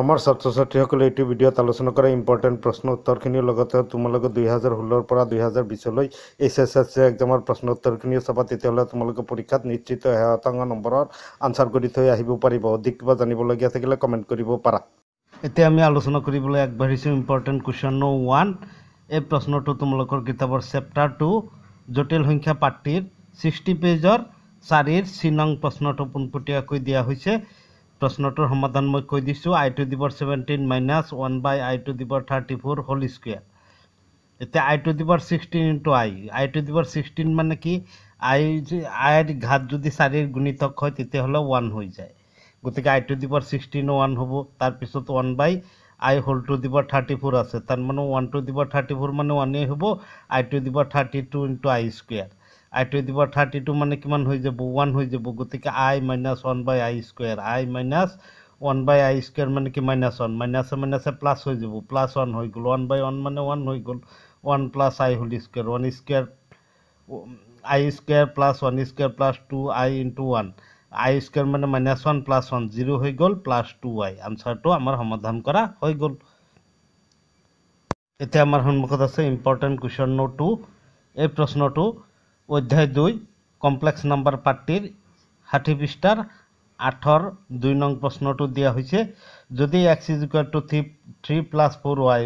আমাৰ ছাত্ৰ ছাত্ৰীসকলে এইটো ভিডিঅ'ত আলোচনা কৰা ইম্পৰ্টেণ্ট প্ৰশ্ন উত্তৰখিনিৰ লগতে তোমালোকে দুই হাজাৰ ষোল্লৰ পৰা দুই হাজাৰ বিছলৈ এইচ এছ এছ চি একজামৰ প্ৰশ্ন উত্তৰখিনিও চাবা তেতিয়াহ'লে তোমালোকে পৰীক্ষাত নিশ্চিত শেহতংগ নম্বৰৰ আনচাৰ কৰি থৈ আহিব পাৰিব অধিক কিবা জানিবলগীয়া থাকিলে কমেণ্ট কৰিব পাৰা এতিয়া আমি আলোচনা কৰিবলৈ আগবাঢ়িছোঁ ইম্পৰ্টেণ্ট কুৱেশ্যন ন' ওৱান এই প্ৰশ্নটো তোমালোকৰ কিতাপৰ চেপ্টাৰ টু জটিল সংখ্যা পাতিৰ ছিক্সটি পেজৰ চাৰিৰ চিনং প্ৰশ্নটো পোনপটীয়াকৈ দিয়া হৈছে প্ৰশ্নটোৰ সমাধান মই কৈ দিছোঁ I to the power seventeen minus one by I to the power thirty four whole square এতিয়া I to the power sixteen into I I to the power sixteen মানে কি আই আইৰ ঘাত যদি চাৰিৰ গুণিতক হয় তেতিয়াহ'লে ওৱান হৈ যায় গতিকে আই টু দিবৰ ছিক্সটিনো ওৱান হ'ব তাৰপিছত one by I whole to the power thirty four আছে তাৰমানে one to the power thirty four মানে ওৱানেই হ'ব I to the power thirty two into I square I to the power thirty two মানে কিমান হৈ যাব ওৱান হৈ যাব গতিকে I minus one by I square I minus one by I square মানে কি মাইনাছ ওৱান মাইনাছে মাইনাছে প্লাছ হৈ যাব প্লাছ ওৱান হৈ গ'ল ওৱান বাই ওৱান মানে ওৱান হৈ গ'ল ওৱান প্লাছ আই হ'ল square one square i square plus one square plus two I into one i square মানে minus one plus one zero' হৈ গ'ল প্লাছ টু আই আনচাৰটো আমাৰ সমাধান কৰা হৈ গ'ল এতিয়া আমাৰ সন্মুখত আছে ইম্পৰ্টেণ্ট কুৱেশ্যন নোট টু এই প্ৰশ্নটো অধ্যায় দুই কমপ্লেক্স নাম্বার পার্টির ষাঠি পৃষ্ঠার আঠর দুই নং প্রশ্নটো দিয়া হয়েছে যদি x is equal to three three plus four Y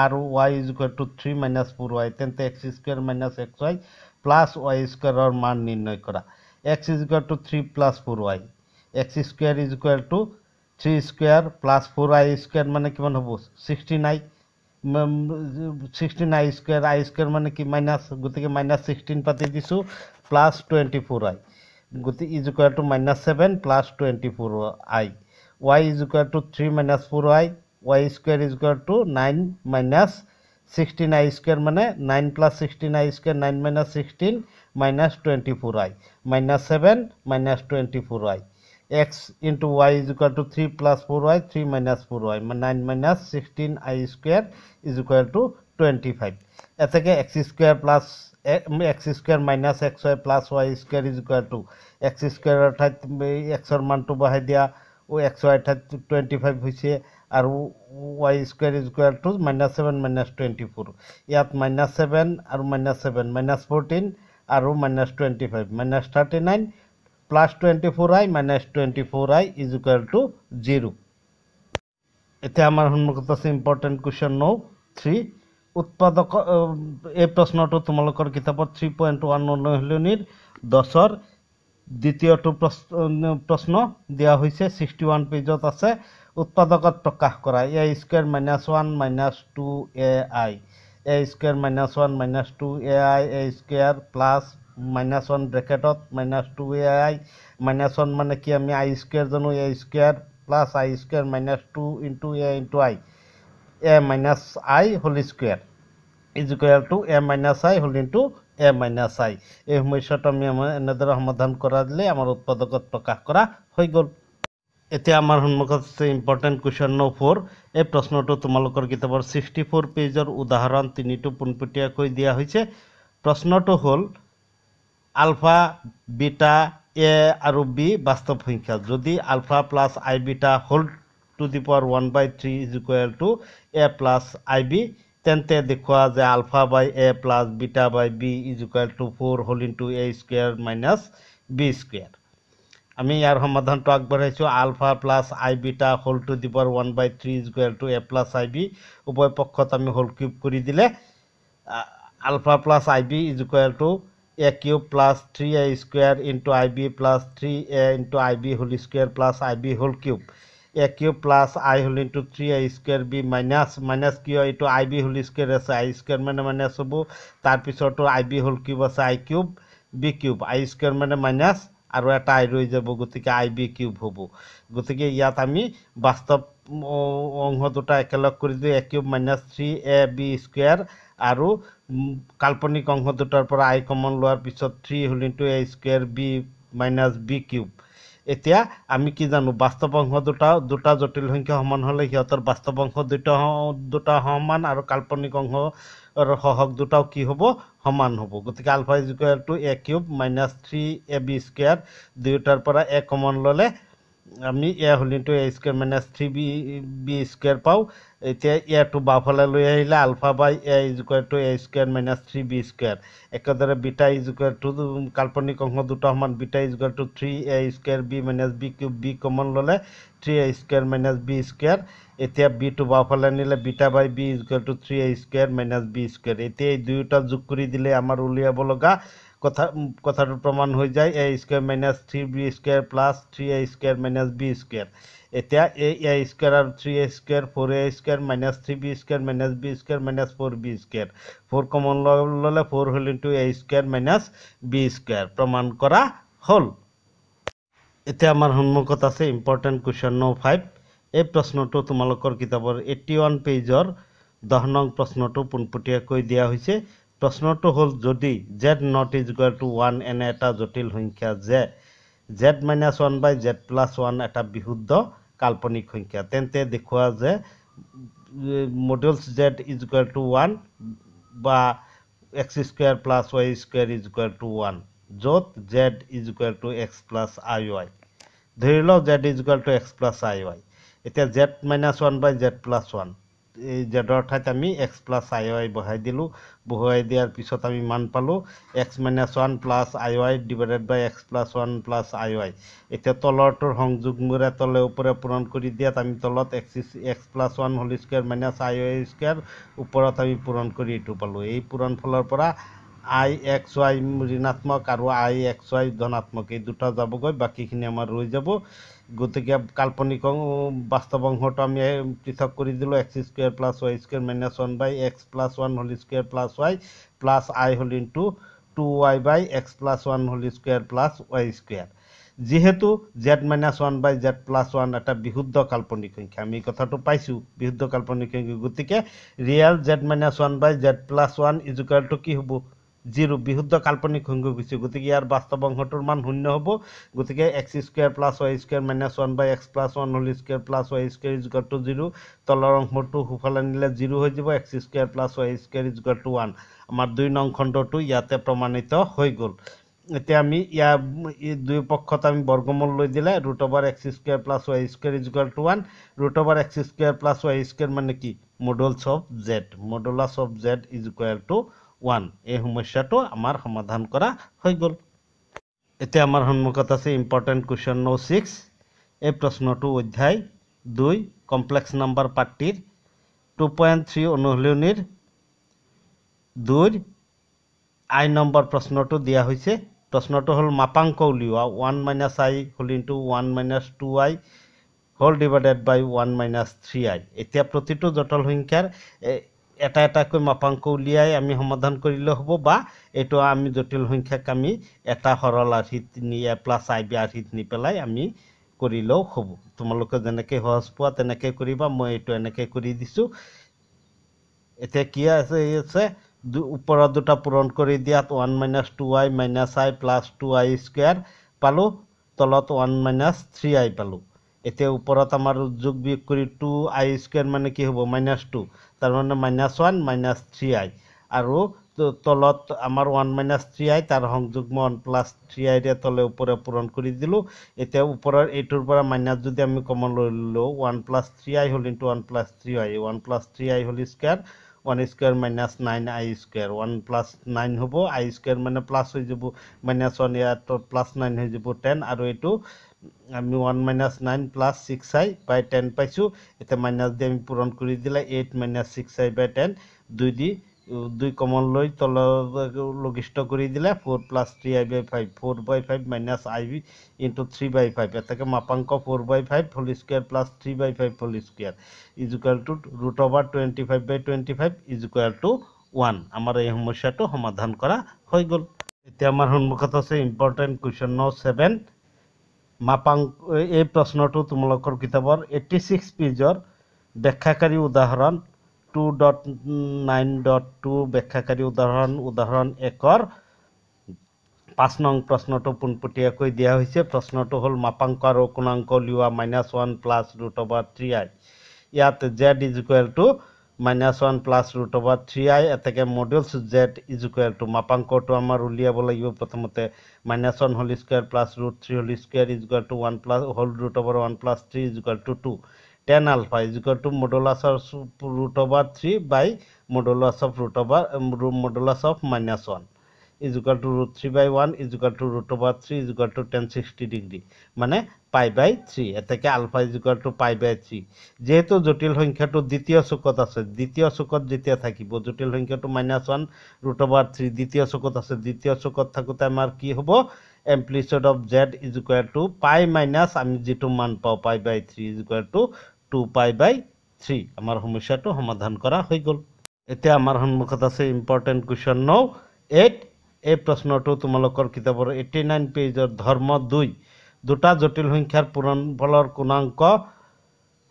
আর Y is equal to three minus four Y তেন্তে X square minus X Y plus Y স্কোয়ারের মান নির্ণয় করা X is equal to three plus four Y X square is equal to three square plus four Y square মানে কিমান হ'ব sixty nine sixteen I square I square মানে কি minus গতিকে মাইনাস ছিক্সটিন পাতি দিছোঁ প্লাছ টুৱেণ্টি ফ'ৰ আই গতি is equal to minus seven plus twenty four I Y is equal to three minus four I Y square is equal to nine minus sixteen I square মানে nine plus sixteen I square nine minus sixteen minus twenty four I minus seven minus twenty four I x into y is equal to 3 plus 4y 3 minus 4y মানে 9 minus 16 i square is equal to 25 এতেকে x square plus x square minus xy plus y square is equal to x square অর্থাৎ x এর মান তো বহাই দিয়া ও xy অর্থাৎ 25 হইছে আর y square is equal to minus 7 minus 24 ইয়াত minus 7 আর minus 7 minus 14 আর minus 25 minus 39 plus twenty four I minus twenty four I is equal to zero এতে আমার সন্মুখত আছে ইম্পৰ্টেণ্ট কুৱেশ্যন ন থ্ৰী উৎপাদক এই প্ৰশ্নটো তোমালোকৰ কিতাপত থ্ৰী পইণ্ট ওৱান অনুশীলনীৰ দহৰ দ্বিতীয়টো প্ৰশ্ন দিয়া হৈছে ছিক্সটি ওৱান পেজত আছে উৎপাদকত প্ৰকাশ কৰা A square minus one minus two A I A square minus one minus two A I A square plus minus one ব্ৰেকেটত minus two A I minus one মানে কি আমি আই স্কুৱেৰ জানো A square plus I square minus two into A into I A minus I whole square is equal to A minus I whole into A minus I এই সমস্যাটো আমি আমাৰ এনেদৰে সমাধান কৰা দিলে আমাৰ উৎপাদকত প্ৰকাশ কৰা হৈ গ'ল এতিয়া আমাৰ সন্মুখত আছে ইম্পৰ্টেণ্ট কুৱেশ্যন ন' ফ'ৰ এই প্ৰশ্নটো তোমালোকৰ কিতাপৰ ছিক্সটি ফ'ৰ পেজৰ উদাহৰণ তিনিটো পোনপটীয়াকৈ দিয়া হৈছে প্ৰশ্নটো হ'ল আলফা বিটা এ আৰু বি বাস্তৱ সংখ্যা যদি আলফা প্লাছ আই বিটা হ'ল to the power one by three is equal to A plus I B তেন্তে দেখুওৱা যে alpha by A plus beta by B is equal to four হ'ল ইন টু এ square minus B square আমি ইয়াৰ সমাধানটো আগবঢ়াইছোঁ alpha plus I beta হ'ল to the power one by three is equal to A plus I B উভয় পক্ষত আমি হ'ল কিউব কৰি দিলে alpha plus I B is equal to A cube plus three A square into I B plus three A into I B whole square plus I B whole cube A cube plus I whole into three A square B minus minus কিয় এইটো আই B whole square আছে আই square মানে minus হ'ব তাৰপিছৰটো I B whole cube আছে I cube B cube I square মানে minus আৰু এটা আই ৰৈ যাব গতিকে আই বি কিউব হ'ব গতিকে ইয়াত আমি বাস্তৱ অংশ দুটা একেলগ কৰি দিওঁ A cube minus three A B square আৰু কাল্পনিক অংশ দুটাৰ পৰা আই কমন লোৱাৰ পিছত থ্ৰী হ'ল ইন টু এ square B minus B cube এতিয়া আমি কি জানো বাস্তৱ অংশ দুটা দুটা জটিল সংখ্যা সমান হ'লে সিহঁতৰ বাস্তৱ অংশ দুটা দুটা সমান আৰু কাল্পনিক অংশৰ সহক দুটাও কি হ'ব সমান হ'ব গতিকে alpha to A cube minus three A B square দুয়োটাৰ পৰা এ কমন ল'লে আমি এ হল to A square minus three B B square পাওঁ এতিয়া টু বাওঁফালে লৈ আহিলে alpha by A is equal to A square minus three B square একেদৰে বিটা ইজুকুৱাৰ টু কাল্পনিক অংশ দুটা সমান beta is equal to three A square B minus B cube B common ল'লে three A square minus B square এতিয়া B to বাওঁফালে নিলে beta by B is equal to three A square minus B square এতিয়া এই দুয়োটা যোগ কৰি দিলে আমাৰ উলিয়াব লগা কথা কথাটো প্ৰমাণ হৈ যায় A square minus three B square plus three A square minus B square এতিয়া এ এ স্কুৱেৰ আৰু three A square four A square minus three B square minus B square minus four B square four common ল'লে four হ'ল into A square minus B square প্ৰমাণ কৰা হ'ল এতিয়া আমাৰ সন্মুখত আছে ইম্পৰ্টেণ্ট কুৱেশ্যন ন ফাইভ এই প্ৰশ্নটো তোমালোকৰ কিতাপৰ এইটি ওৱান পেজৰ দহ নং প্ৰশ্নটো পোনপটীয়াকৈ দিয়া হৈছে প্ৰশ্নটো হ'ল যদি Z not is equal to one এনে এটা জটিল সংখ্যা যে Z minus one by Z plus one এটা বিশুদ্ধ কাল্পনিক সংখ্যা তেন্তে দেখুওৱা যে modulus Z is equal to one বা X square plus Y square is equal to one য'ত Z is equal to X plus I Y ধৰি লওক Z is equal to X plus I Y এতিয়া Z minus one by Z plus one এই জেডৰ ঠাইত আমি x plus I Y বহাই দিলোঁ বহুৱাই দিয়াৰ পিছত আমি মান পালোঁ X minus one plus I Y divided by x plus one plus I Y এতিয়া তলৰটোৰ সংযোগ মূৰে তলে ওপৰে পূৰণ কৰি দিয়াত আমি তলত এক্সিছ এক্স প্লাছ ওৱান হ'ল square minus I Y square ওপৰত আমি পূৰণ কৰি এইটো পালোঁ এই পূৰণ ফলৰ পৰা আই এক্স ৱাই ঋণাত্মক আৰু আই এক্স ৱাই ধনাত্মক এই দুটা যাবগৈ বাকীখিনি আমাৰ ৰৈ যাব গতিকে কাল্পনিক বাস্তৱ অংশটো আমি পৃথক কৰি দিলোঁ x square plus Y square minus one by x plus one whole square plus Y plus I whole into two Y by x plus one whole square plus Y square যিহেতু Z minus one by Z plus one এটা বিশুদ্ধ কাল্পনিক সংখ্যা আমি কথাটো পাইছোঁ বিশুদ্ধ কাল্পনিক সংখ্যা গতিকে real Z minus one by Z plus one ইজুকেলটো কি হ'ব জিৰ' বিশুদ্ধ কাল্পনিক সংখ্যা গুচি গতিকে ইয়াৰ বাস্তৱ অংশটোৰ মান শূন্য হ'ব গতিকে x square plus Y square minus one by x plus one whole square plus Y square is got to zero' তলৰ অংশটো সোঁফালে নিলে জিৰ' হৈ যাব x square plus Y square is got to one আমাৰ দুই নং খণ্ডটো ইয়াতে প্ৰমাণিত হৈ গ'ল এতিয়া আমি ইয়াৰ দুই পক্ষত আমি বৰ্গমূল লৈ দিলে root over x square plus Y square is got to one root over x square plus Y square মানে কি modulus of z modulus of z is equal to one এই সমস্যাটো আমাৰ সমাধান কৰা হৈ গ'ল এতিয়া আমাৰ সন্মুখত আছে ইম্পৰ্টেণ্ট কুৱেশ্যন ন ছিক্স এই প্ৰশ্নটো অধ্যায় দুই কমপ্লেক্স নাম্বাৰ পাৰ্টিৰ টু পইণ্ট থ্ৰী অনুশীলনীৰ দুই আই নম্বৰ প্ৰশ্নটো দিয়া হৈছে প্ৰশ্নটো হ'ল মাপাংক উলিওৱা ওৱান মাইনাছ আই হ'ল into one minus two i হ'ল divided by one minus three i এতিয়া প্ৰতিটো জটল সংখ্যাৰ এটা এটাকৈ মাপাংক উলিয়াই আমি সমাধান কৰিলে হ'ব বা এইটো আমি জটিল সংখ্যাক আমি এটা সৰল আৰ্হিত নি এ প্লাছ আই বি আৰ্হিত নি পেলাই আমি কৰিলেও হ'ব তোমালোকে যেনেকৈ সহজ পোৱা তেনেকৈ কৰিবা মই এইটো এনেকৈ কৰি দিছোঁ এতিয়া কি আছে এই আছে ওপৰত দুটা পূৰণ কৰি দিয়াত one minus two i minus i plus two i square পালোঁ তলত ওৱান মাইনাছ থ্ৰী আই পালোঁ এতিয়া ওপৰত আমাৰ যোগ বিয়োগ কৰি টু আই স্কুৱেৰ মানে কি হ'ব মাইনাছ টু তার মানে minus one minus three i আৰু তলত আমাৰ ওৱান মাইনাছ থ্ৰী আই তাৰ মই ওৱান প্লাছ থ্ৰী আইৰে তলে ওপৰে পূৰণ কৰি দিলোঁ এতিয়া ওপৰৰ এইটোৰ পৰা মাইনাছ যদি আমি কমন লৈ ল'লোঁ ওৱান প্লাছ থ্ৰী আই হ'ল into one plus three i one plus three i হ'ল square one square minus nine i square one plus nine হ'ব আই স্কুৱেৰ মানে প্লাছ হৈ যাব মাইনাছ ওৱান ইয়াত প্লাছ নাইন হৈ যাব টেন আৰু এইটো আমি one minus nine plus six i by ten পাইছোঁ এতিয়া মাইনাছ দি আমি পূৰণ কৰি দিলে eight minus six i by ten দুই দি দুই কমন লই তলত লঘিষ্ঠ করে দিলে four plus three i by five four by five minus i b into three by five এতে মাপাঙ্ক four by five whole square plus three by five whole square is to root over twenty five by twenty five is equal to one আমাৰ এই সমস্যাটো সমাধান কৰা হৈ গ'ল এতিয়া আমাৰ সন্মুখত আছে ইম্পৰ্টেণ্ট কুৱেশ্যন ন ছেভেন মাপাং এই প্ৰশ্নটো তোমালোকৰ কিতাপৰ এইটি ছিক্স পেজৰ ব্যাখ্যাকাৰী উদাহৰণ two dot nine dot two ব্যাখ্যাকাৰী উদাহৰণ উদাহৰণ একৰ পাঁচ নং প্ৰশ্নটো পোনপটীয়াকৈ দিয়া হৈছে প্ৰশ্নটো হ'ল মাপাংক আৰু কোণাংক উলিওৱা minus one plus root over three i ইয়াত z is equal to minus one plus root over three i এতেকে modulus z is equal to মাপাংকটো আমাৰ উলিয়াব লাগিব প্ৰথমতে minus one whole square plus root three whole square is equal to one plus whole root over one plus three is equal to two tan alpha is equal to modulus of root over 3 by modulus of root over modulus of minus 1 is equal to root three by one is equal to root over three is equal to tan sixty degree মানে pi by three এতেকে ULFA is equal to pi by three যিহেতু জটিল সংখ্যাটো দ্বিতীয় চুকত আছে দ্বিতীয় চুকত যেতিয়া থাকিব জটিল সংখ্যাটো minus one root over three দ্বিতীয় চুকত আছে দ্বিতীয় চুকত থাকোঁতে আমাৰ কি হ'ব amplitude of z is equal to pi minus আমি যিটো মান পাওঁ pi by three is equal to two pi by three আমাৰ সমস্যাটো সমাধান কৰা হৈ গ'ল এতিয়া আমাৰ সন্মুখত আছে ইম্পৰ্টেণ্ট কুৱেশ্যন নৌ এইট এই প্ৰশ্নটো তোমালোকৰ কিতাপৰ এইটি নাইন পেজৰ ধৰ্ম দুই দুটা জটিল সংখ্যাৰ পূৰণ ফলৰ কোণাংক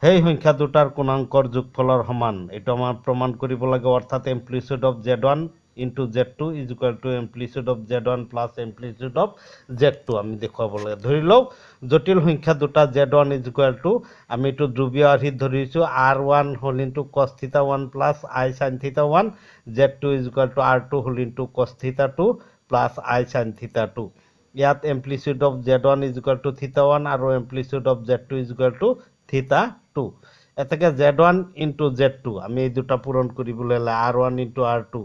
সেই সংখ্যা দুটাৰ কোণাংকৰ যোগফলৰ সমান এইটো আমাৰ প্ৰমাণ কৰিব লাগে অৰ্থাৎ amplitude of z one into z two is equal to amplitude of z one plus amplitude of z two আমি দেখুৱাব লাগে ধৰি লওক জটিল সংখ্যা দুটা z one is equal to আমি এইটো ধ্ৰুৱীয় আৰ্হিত ধৰিছোঁ আৰ ওৱান হ'ল into cos theta one plus i sine theta one z two is equal to r two হ'ল into cos theta two plus i sine theta two ইয়াত amplitude of z one is equal to theta one আৰু amplitude of z two is equal to theta two এতেকে z one into z two আমি এই দুটা পূৰণ কৰিবলৈ হ'লে r one into r two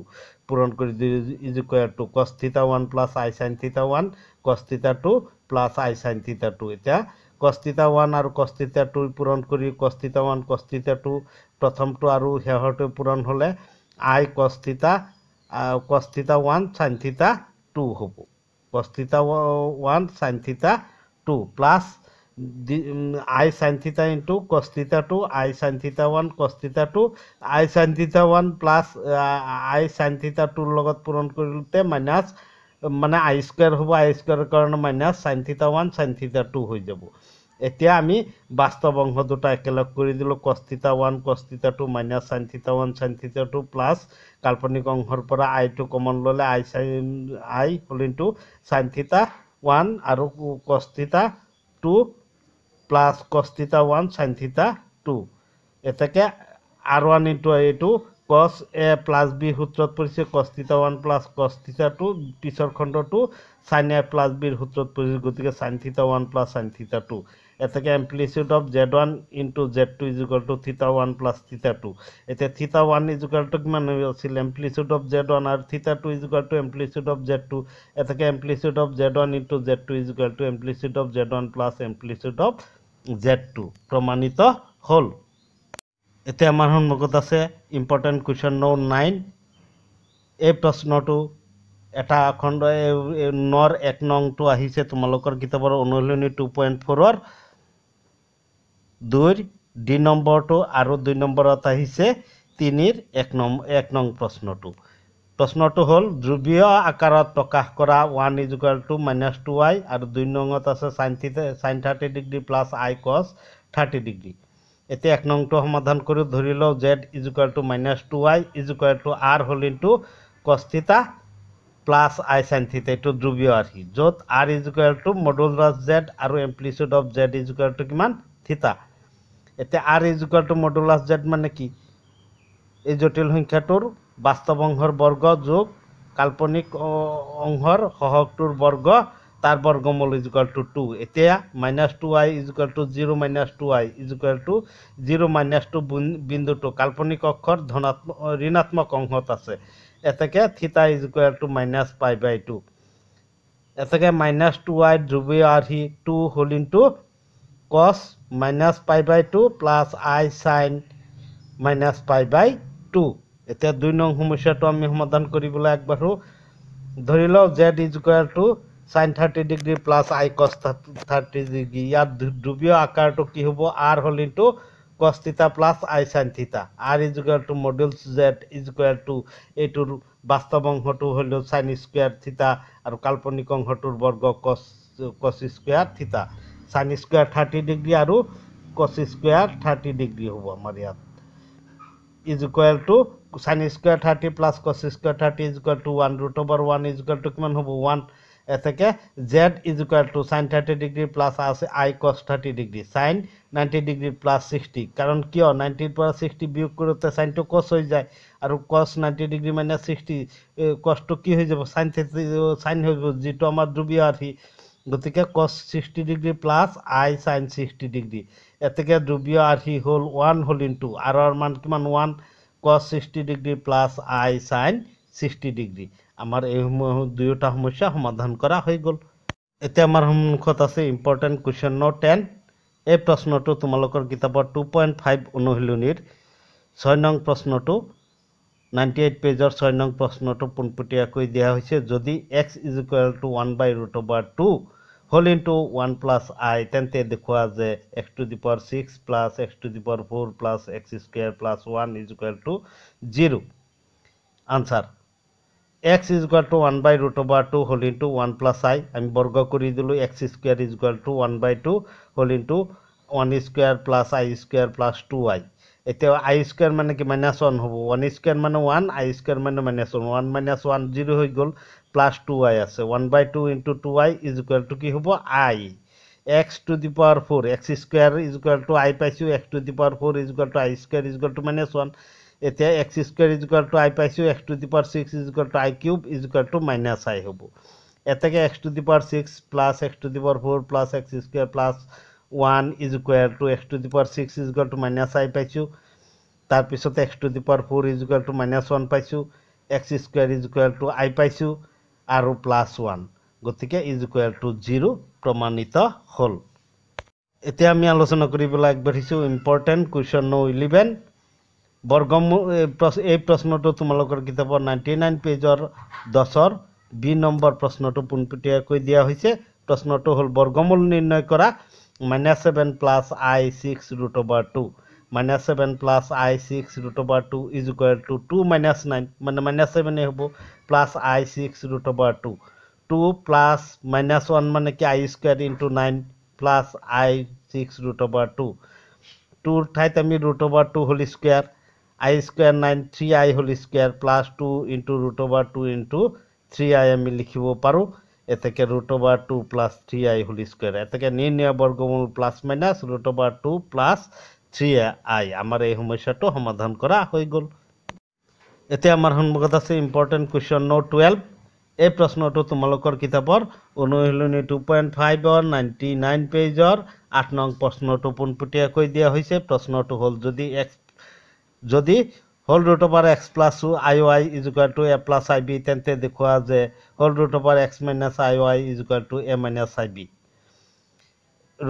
পূরণ করে দিয়ে is equal to cos theta one plus i sine theta one cos theta two plus i sine theta two এটা কস্থিতা ওয়ান আর কস্থিতা টু পূরণ করি কস্থিতা ওয়ান কস্থিতা টু প্রথমটো আর শেহরটো পূরণ হলে i cos theta cos theta one sine theta two হব cos theta one sine theta two plus i sine theta into cos থিতাটো i sine theta one cos থিতাটো i sine theta one plus i sine theta টুৰ লগত পূৰণ কৰিলোঁতে minus মানে i square হ'ব i square কাৰণে minus sine theta one sine theta two হৈ যাব এতিয়া আমি বাস্তৱ অংশ দুটা একেলগ কৰি দিলোঁ cos theta one cos theta two minus sine theta one sine theta two plus কাল্পনিক অংশৰ পৰা আইটো কমন ল'লে আই চাইন আই হ'ল ইনটু চাইন থিতা ওৱান আৰু cos theta two plus cos theta one sine theta two এতেকে আৰ ওৱান ইণ্টু এইটো কচ এ প্লাছ বি সূত্ৰত পৰিছে cos theta one plus cos theta two পিছৰ খণ্ডটো চাইন এ প্লাছ বিৰ সূত্ৰত পৰিছে গতিকে sine theta one plus sine theta two এতেকে amplitude of z one into z two is equal to theta one plus theta two এতিয়া থিতা ওৱান ইজুকেল টু কিমান আছিল এম্পলিচিউড অফ জেড ওৱান আৰু theta two is equal to amplitude of z two এতেকে amplitude of z one into z two is equal to amplitude of z one plus amplitude of z two প্ৰমাণিত হ'ল এতে আমার সন্মুখত আছে ইম্পৰ্টেণ্ট কুৱেশ্যন নম্বৰ নাইন এই প্ৰশ্নটো এটা খণ্ড নৰ এক নংটো আহিছে তোমালোকৰ কিতাপৰ অনুশীলনী টু পইণ্ট ফ'ৰৰ দুইৰ দুই নম্বৰটো আৰু দুই নম্বৰত আহিছে তিনিৰ এক নং এক নং প্ৰশ্নটো প্ৰশ্নটো হ'ল ধ্ৰুৱীয় আকাৰত প্ৰকাশ কৰা one is equal to minus two y আৰু দুই নঙত আছে sine sine thirty degree plus i cos thirty degree এতিয়া এক নংটো সমাধান কৰি ধৰি লওঁ z is equal to minus two y is equal to r হ'ল into cos theta plus i sine theta এইটো ধ্ৰুৱীয় আৰ্হি য'ত r is equal to module z আৰু এম্প্লিচিউড অফ জেড ইজুকুৱেল কিমান থিতা এতিয়া r is equal to module z মানে কি এই জটিল সংখ্যাটোৰ বাস্তৱ অংশৰ বৰ্গ যোগ কাল্পনিক অংশৰ সহগটোৰ বৰ্গ তাৰ বৰ্গমূল ইজিকুৱেল টু টু এতিয়া minus two i is equal to zero' minus two i is equal to zero' minus two বিন্দুটো কাল্পনিক অক্ষৰ ধনাত্মক ঋণাত্মক অংশত আছে এতেকে থিতা is equal to minus pi by two এতেকে মাইনাছ টু আই ধ্ৰুৱী আৰ্হি টু হ'ল two cos minus pi by two plus i sine minus pi by two এতিয়া দুই নং সমস্যাটো আমি সমাধান কৰিবলৈ আগবাঢ়োঁ ধৰি লওক z is equal to sine thirty degree plus i cos thirty degree ইয়াত ধ্ৰুৱীয় আকাৰটো কি হ'ব আৰ হ'ল into cos theta plus i sine theta r is equal to modulus z is equal to এইটোৰ বাস্তৱ অংশটো হ'ল চাইন স্কুৱেৰ থিতা আৰু কাল্পনিক অংশটোৰ বৰ্গ cos cos square theta sine square thirty degree আৰু কছ স্কুৱেৰ থাৰ্টি ডিগ্ৰী হ'ব আমাৰ ইয়াত is equal to sine square thirty plus cos square thirty is equal to one root over one is equal to কিমান হ'ব ওৱান থেকে z is equal to sine thirty degree plus আছে i cos thirty degree sine ninety degree plus sixty কারণ কিয় নাইনটির পৰা sixty বিয়োগ কৰোঁতে সাইনটো কস হৈ যায় আৰু cos ninety degree minus sixty কসটো কি হৈ যাব সাইন সাইন হৈ যাব যিটো আমাৰ ধ্ৰুবীয় আৰ্হি গতিকে cos sixty degree plus i sine sixty degree এতেকে ধ্ৰুবীয় আৰ্হি হ'ল ওৱান হ'ল ইনটু আর মান কিমান one cos sixty degree plus i sine sixty degree আমাৰ এই দুয়োটা সমস্যা সমাধান কৰা হৈ গ'ল এতিয়া আমাৰ সন্মুখত আছে ইম্পৰ্টেণ্ট কুৱেশ্যন নম্বৰ টেন এই প্ৰশ্নটো তোমালোকৰ কিতাপৰ টু পইণ্ট ফাইভ অনুশীলনীৰ ছয় নং প্ৰশ্নটো নাইণ্টি এইট পেজৰ ছয় নং প্ৰশ্নটো পোনপটীয়াকৈ দিয়া হৈছে যদি x is equal to one by root over two হ'ল টু ওৱান প্লাছ আই তেন্তে দেখুওৱা যে x to the power six plus x to the power four plus x square plus one is equal to zero answer x equal to one by root over two হ'ল into one plus i আমি বৰ্গ কৰি দিলোঁ x square is equal to one by two হ'ল into one square plus I square plus two i এতিয়া i square মানে কি minus one হ'ব ওৱান স্কুৱেৰ মানে ওৱান আই স্কুৱেৰ মানে minus one one minus one zero' হৈ গ'ল plus two i আছে one by two into two is equal to কি হ'ব i x to the power four x square is equal to i পাইছোঁ x to the power four is equal to i square is equal to minus one এতিয়া x square is equal to i পাইছোঁ x to the power six is equal to i cube is equal to minus i হ'ব এতেকে x to the power six plus x to the power four plus x square plus one is equal to x to the power six is equal to minus i পাইছোঁ তাৰপিছত x to the power four is equal to minus one পাইছোঁ x square is equal to i পাইছোঁ আৰু plus one গতিকে is equal to zero' প্ৰমাণিত হ'ল এতিয়া আমি আলোচনা কৰিবলৈ আগবাঢ়িছোঁ ইম্পৰ্টেণ্ট কুৱেশ্যন নো ইলেভেন বৰগম এই প্ৰশ্নটো তোমালোকৰ কিতাপৰ নাইণ্টি নাইন পেজৰ দহৰ বি নম্বৰ প্ৰশ্নটো পোনপটীয়াকৈ দিয়া হৈছে প্ৰশ্নটো হ'ল বৰ্গমূল নিৰ্ণয় কৰা minus seven plus i six root over two minus seven plus i six root over two is equal to two minus nine মানে মাইনাছ ছেভেনেই হ'ব plus i six root over two two plus minus one মানে কি i square into nine plus i six root over two টুৰ ঠাইত আমি root over two হ'ল square i square nine three i whole square plus two into root over two into three i আমি লিখিব পাৰোঁ এতেকে root over two plus three i whole square এতেকে নিৰ্ণয় বৰ্গমূল plus minus root over two plus three i আমাৰ এই সমস্যাটো সমাধান কৰা হৈ গ'ল এতিয়া আমাৰ সন্মুখত আছে ইম্পৰ্টেণ্ট কুৱেশ্যন নো টুৱেল্ভ এই প্ৰশ্নটো তোমালোকৰ কিতাপৰ অনুশীলনী টু পইণ্ট ফাইভৰ নাইণ্টি নাইন পেজৰ আঠ নং প্ৰশ্নটো পোনপটীয়াকৈ দিয়া হৈছে প্ৰশ্নটো হ'ল যদি এক্স যদি হল root of r x plus two i Y is equal to A plus I B তেন্তে দেখুওৱা যে হল root of r x minus I Y is equal to A minus i b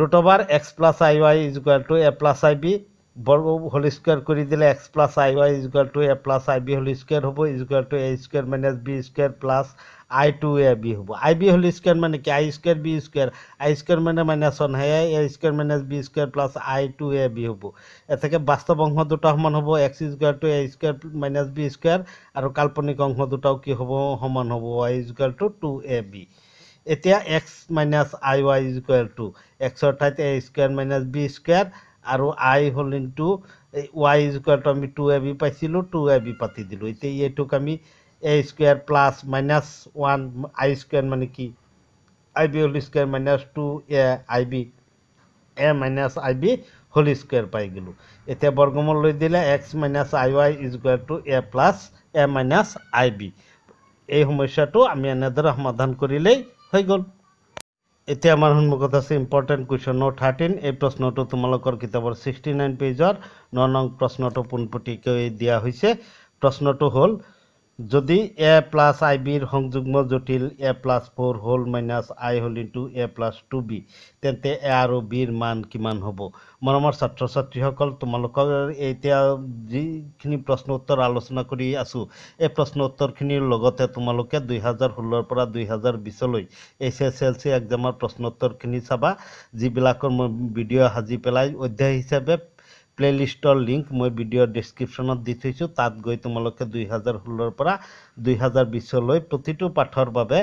root of r x plus I Y is equal to A plus I b বৰ্গ whole square কৰি দিলে x plus I y equal to A plus I B whole square হ'ব equal to a square minus B square plus i two a b হ'ব i B whole square মানে কি i square b square i square মানে minus one হে a square minus b square plus i two a b হ'ব এতেকে বাস্তৱ অংশ দুটা সমান হ'ব x equal to A square minus B square আৰু কাল্পনিক অংশ দুটাও কি হ'ব সমান হ'ব y equal to two a b এতিয়া x minus I y equal to এক্সৰ ঠাইত a square minus B square আৰু আই হ'ল ইনটো ৱাই স্কুৱেৰটো আমি টু এ বি পাইছিলোঁ টু এ বি পাতি দিলোঁ এতিয়া এইটোক আমি a square plus minus one i square মানে কি আই বি হ'ল square minus two A i b a minus i b হ'ল স্কুৱেৰ পাই গ'লোঁ এতিয়া বৰগমন লৈ দিলে x minus I Y square two A plus A minus i b এই সমস্যাটো আমি এনেদৰে সমাধান কৰিলেই হৈ গ'ল এতিয়া আমাৰ সন্মুখত আছে ইম্পৰ্টেণ্ট কুৱেশ্যন নম্বৰ থাৰ্টিন এই প্ৰশ্নটো তোমালোকৰ কিতাপৰ ছিক্সটি নাইন পেজৰ ন নং প্ৰশ্নটো পোনপটীয়াকৈ দিয়া হৈছে প্ৰশ্নটো হ'ল যদি এ প্লাছ আই বিৰ সংযুগ্ম জটিল এ প্লাছ ফ'ৰ হ'ল মাইনাছ আই হ'ল ইন টু এ প্লাছ টু বি তেন্তে এ আৰু বিৰ মান কিমান হ'ব মৰমৰ ছাত্ৰ ছাত্ৰীসকল তোমালোকৰ এতিয়া যিখিনি প্ৰশ্ন উত্তৰ আলোচনা কৰি আছোঁ এই প্ৰশ্ন উত্তৰখিনিৰ লগতে তোমালোকে দুহেজাৰ ষোল্লৰ পৰা দুহেজাৰ বিছলৈ এইচ এছ এল চি এক্সামৰ প্ৰশ্ন উত্তৰখিনি চাবা যিবিলাকৰ মই ভিডিঅ' সাজি পেলাই অধ্যায় হিচাপে প্লেলিষ্টৰ লিংক মই ভিডিঅ' ডেছক্ৰিপশ্যনত দি থৈছোঁ তাত গৈ তোমালোকে দুই হাজাৰ ষোল্লৰ পৰা দুই হাজাৰ বিছলৈ প্ৰতিটো পাঠৰ বাবে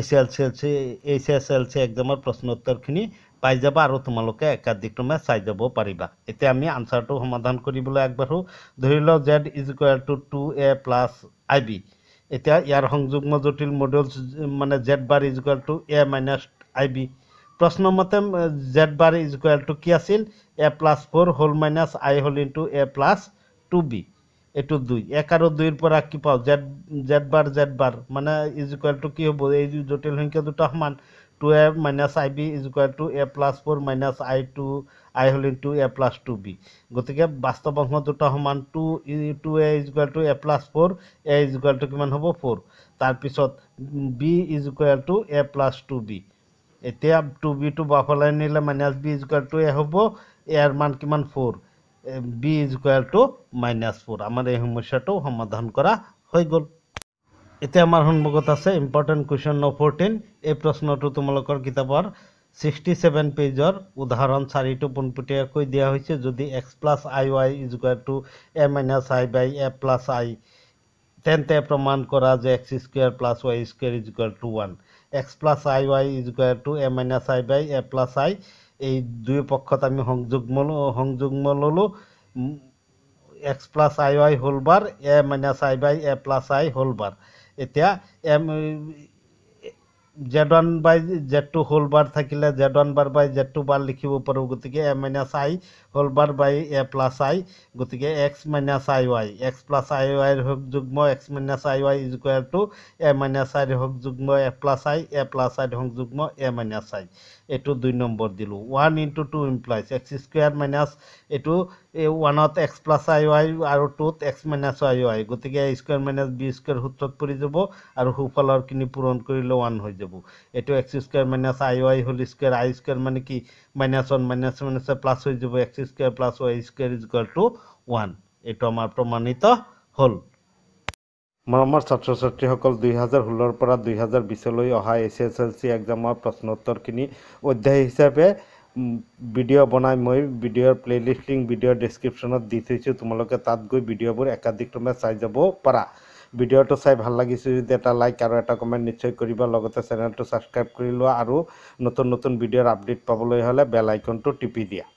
H L C L C H S L C একজামৰ প্ৰশ্নোত্তৰখিনি পাই যাবা আৰু তোমালোকে একাধিক্ৰমে চাই যাব পাৰিবা এতিয়া আমি আনচাৰটো সমাধান কৰিবলৈ আগবাঢ়োঁ ধৰি লওক Z is equal to two A plus I b এতিয়া ইয়াৰ সংযোগ্ম জটিল মডেলছ মানে z bar is equal to A minus i b প্ৰশ্ন মতে z bar is equal to কি আছিল a plus four whole minus i হ'ল into a plus two b এইটো দুই এক আৰু দুইৰ পৰা কি পাওঁ z z bar z bar মানে ইজ ইকুৱেল টু কি হ'ব এই জটিল সংখ্যা দুটা সমান two A minus i B is equal to A plus four minus i two i whole into a plus two b গতিকে বাস্তৱ অংশ দুটা সমান two two a is equal to A plus four a is equal to কিমান হ'ব four তাৰপিছত b is equal to A plus two b এতিয়া two বিটো বাফলাই নিলে minus b square two a হ'ব এৰ মান কিমান four B two minus four আমাৰ এই সমস্যাটো সমাধান কৰা হৈ গ'ল এতিয়া আমাৰ সন্মুখত আছে ইম্পৰ্টেণ্ট কুৱেশ্যন ন ফ'ৰটিন এই প্ৰশ্নটো তোমালোকৰ কিতাপৰ ছিক্সটি ছেভেন পেজৰ উদাহৰণ চাৰিটো পোনপটীয়াকৈ দিয়া হৈছে যদি x plus I Y is two A minus i by A plus i টেনতে প্রমাণ করা যে x square plus y square is equal to one x plus i y is equal to a minus i by a plus i এই দুই পক্ষত আমি সংযোগমূল সংযোগমূল হলো x plus i y whole bar a minus i by a plus i whole bar এতিয়া m z one by z two whole bar থাকিলে z one bar by z two bar লিখিব পাৰোঁ গতিকে a minus I whole bar by A plus i গতিকে x minus I y x plus i ৱাইৰ হওক যুগ্ম x minus I y is equal to A minus আইৰ হওক যুগ্ম এ প্লাছ আই এ প্লাছ আইৰ হওক যুগ্ম এ মাইনাছ আই এইটো দুই নম্বৰ দিলোঁ one into two implies x square minus এইটো এই ওৱানত এক্স প্লাছ আই ৱাই আৰু টুত এক্স মাইনাছ আই ৱাই গতিকে স্কুৱেৰ মাইনাছ বি স্কুৱেৰ সূত্ৰত পৰি যাব আৰু সুফলৰখিনি পূৰণ কৰিলে ওৱান হৈ যাব এইটো এক্স স্কুৱেৰ মাইনাছ আই ৱাই হ'ল স্কুৱেৰ আই স্কুৱেৰ মানে কি minus one minus minus plus হৈ যাব x square plus Y square is equal to one এইটো আমাৰ প্ৰমাণিত হ'ল মৰমৰ ছাত্ৰ ছাত্ৰীসকল দুহেজাৰ ষোল্লৰ পৰা দুহেজাৰ বিছলৈ অহা এছ এছ এল চি এক্সামৰ প্ৰশ্নোত্তৰখিনি অধ্যায় হিচাপে ভিডিঅ' বনাই মই ভিডিঅ'ৰ প্লে'লিষ্ট লিংক ভিডিঅ'ৰ ডেছক্ৰিপশ্যনত দি থৈছোঁ তোমালোকে তাত গৈ ভিডিঅ'বোৰ একাধিক্ৰমে চাই যাব পাৰা ভিডিঅ'টো চাই ভাল লাগিছে যদি এটা লাইক আৰু এটা কমেণ্ট নিশ্চয় কৰিবা লগতে চেনেলটো ছাবস্ক্ৰাইব কৰি লোৱা আৰু নতুন নতুন ভিডিঅ'ৰ আপডেট পাবলৈ হ'লে বেল আইকনটো টিপি দিয়া